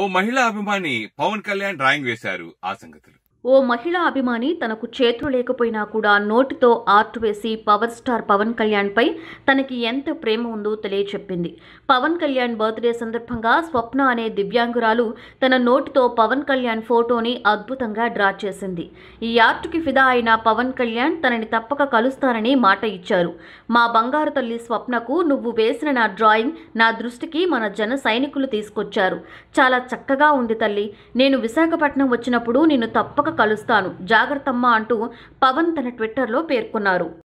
ఓ మహిళా అభిమాని పవన్ కళ్యాణ్ డ్రాయింగ్ వేశారు ఆ సంగతులు ఓ మహిళా అభిమాని తనకు చేతులు లేకపోయినా కూడా నోటితో ఆర్ట్ వేసి పవర్ స్టార్ పవన్ కళ్యాణ్పై తనకి ఎంత ప్రేమ ఉందో తెలియచెప్పింది పవన్ కళ్యాణ్ బర్త్డే సందర్భంగా స్వప్న అనే దివ్యాంగురాలు తన నోటితో పవన్ కళ్యాణ్ ఫోటోని అద్భుతంగా డ్రా చేసింది ఈ ఆర్ట్కి ఫిదా అయిన పవన్ కళ్యాణ్ తనని తప్పక కలుస్తానని మాట ఇచ్చారు మా బంగారు తల్లి స్వప్నకు నువ్వు వేసిన నా డ్రాయింగ్ నా దృష్టికి మన జన సైనికులు తీసుకొచ్చారు చాలా చక్కగా ఉంది తల్లి నేను విశాఖపట్నం వచ్చినప్పుడు నిన్ను తప్పక కలుస్తాను జాగ్రత్తమ్మ అంటూ పవన్ తన ట్విట్టర్లో పేర్కొన్నారు